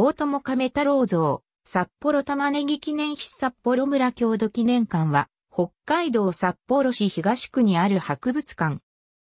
大友亀太郎像、札幌玉ねぎ記念碑札幌村郷土記念館は、北海道札幌市東区にある博物館。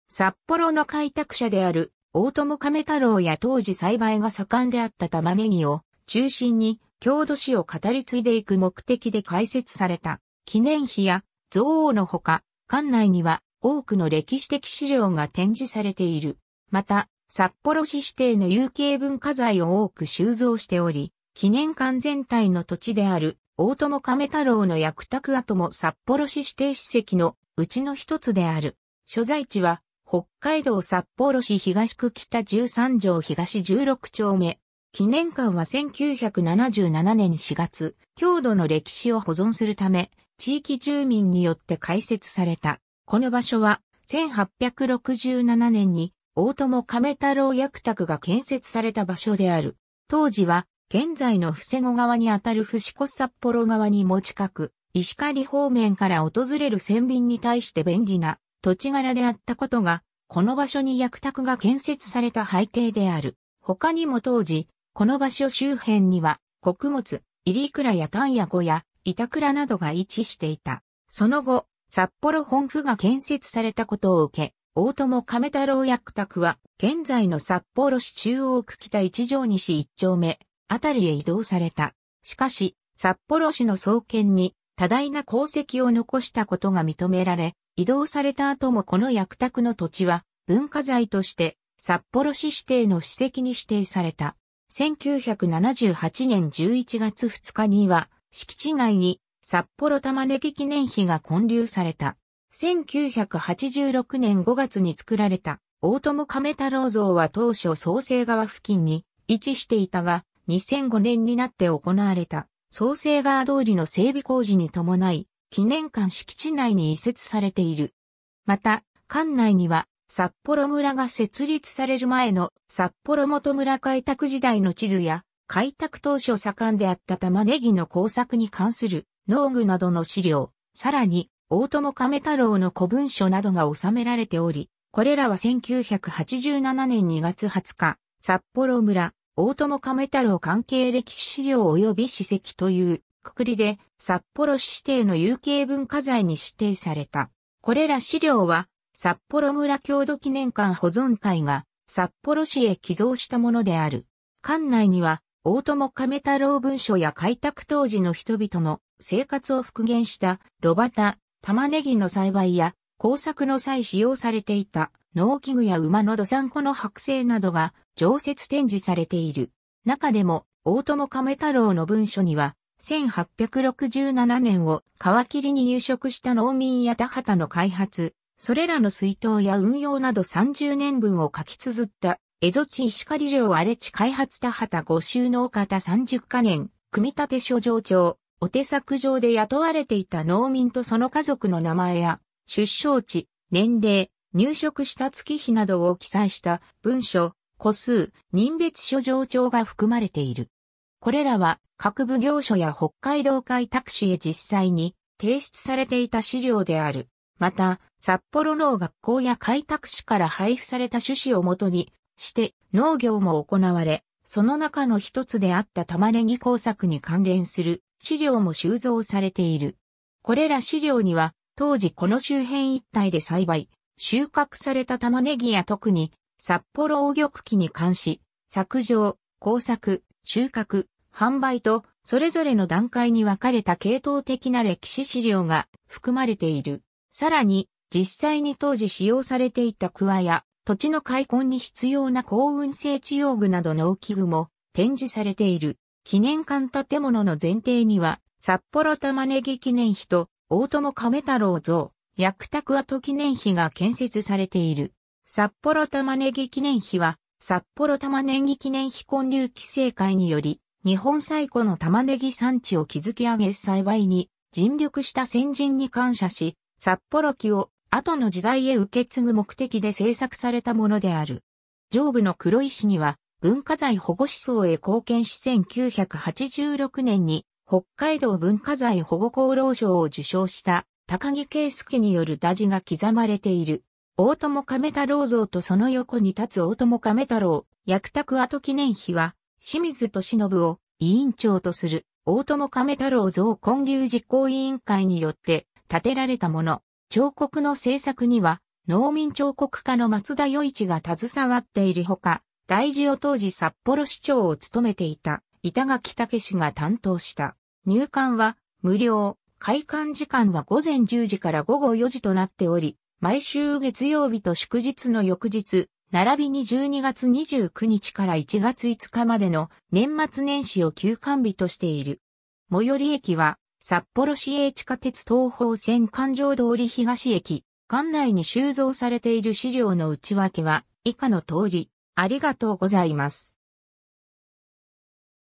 札幌の開拓者である大友亀太郎や当時栽培が盛んであった玉ねぎを中心に郷土史を語り継いでいく目的で開設された記念碑や像王のほか、館内には多くの歴史的資料が展示されている。また、札幌市指定の有形文化財を多く収蔵しており、記念館全体の土地である大友亀太郎の役宅跡も札幌市指定史跡のうちの一つである。所在地は北海道札幌市東区北13条東16丁目。記念館は1977年4月、郷土の歴史を保存するため、地域住民によって開設された。この場所は1867年に大友亀太郎役宅が建設された場所である。当時は、現在の伏子側にあたる伏子札幌側にも近く、石狩方面から訪れる船便に対して便利な土地柄であったことが、この場所に役宅が建設された背景である。他にも当時、この場所周辺には、穀物、入倉や丹野小や板倉などが位置していた。その後、札幌本府が建設されたことを受け、大友亀太郎役宅は、現在の札幌市中央区北一条西一丁目、あたりへ移動された。しかし、札幌市の創建に多大な功績を残したことが認められ、移動された後もこの役宅の土地は文化財として札幌市指定の史跡に指定された。1978年11月2日には敷地内に札幌玉ねぎ記念碑が建立された。1986年5月に作られた大友亀太郎像は当初創生川付近に位置していたが、2005年になって行われた創生川通りの整備工事に伴い、記念館敷地内に移設されている。また、館内には札幌村が設立される前の札幌元村開拓時代の地図や開拓当初盛んであった玉ねぎの工作に関する農具などの資料、さらに大友亀太郎の古文書などが収められており、これらは1987年2月20日、札幌村、大友亀太郎関係歴史資料及び史跡というくくりで札幌市指定の有形文化財に指定された。これら資料は札幌村郷土記念館保存会が札幌市へ寄贈したものである。館内には大友亀太郎文書や開拓当時の人々の生活を復元した炉端、玉ねぎの栽培や工作の際使用されていた農機具や馬の土産庫の剥製などが常設展示されている。中でも、大友亀太郎の文書には、1867年を皮切りに入植した農民や田畑の開発、それらの水筒や運用など30年分を書き綴った、江戸地石狩領荒れ地開発田畑5収農方30カ年、組立所上帳、お手作上で雇われていた農民とその家族の名前や、出生地、年齢、入職した月日などを記載した文書、個数、人別書上帳が含まれている。これらは各部業所や北海道開拓市へ実際に提出されていた資料である。また、札幌農学校や開拓市から配布された趣旨をもとにして農業も行われ、その中の一つであった玉ねぎ工作に関連する資料も収蔵されている。これら資料には、当時この周辺一帯で栽培、収穫された玉ねぎや特に、札幌大玉期に関し、削上、工作、収穫、販売と、それぞれの段階に分かれた系統的な歴史資料が含まれている。さらに、実際に当時使用されていた桑や土地の開墾に必要な幸運性地用具など農機具も展示されている。記念館建物の前提には、札幌玉ねぎ記念碑と大友亀太郎像、薬卓跡記念碑が建設されている。札幌玉ねぎ記念碑は、札幌玉ねぎ記念碑建立規制会により、日本最古の玉ねぎ産地を築き上げ栽培に尽力した先人に感謝し、札幌木を後の時代へ受け継ぐ目的で制作されたものである。上部の黒石には文化財保護思想へ貢献し1986年に北海道文化財保護功労賞を受賞した高木圭介による打字が刻まれている。大友亀太郎像とその横に立つ大友亀太郎、役宅跡記念碑は、清水敏信を委員長とする大友亀太郎像建立実行委員会によって建てられたもの。彫刻の制作には、農民彫刻家の松田与一が携わっているほか、大事を当時札幌市長を務めていた板垣武氏が担当した。入館は無料、開館時間は午前10時から午後4時となっており、毎週月曜日と祝日の翌日、並びに12月29日から1月5日までの年末年始を休館日としている。最寄り駅は札幌市営地下鉄東方線環状通り東駅、館内に収蔵されている資料の内訳は以下の通り、ありがとうございます。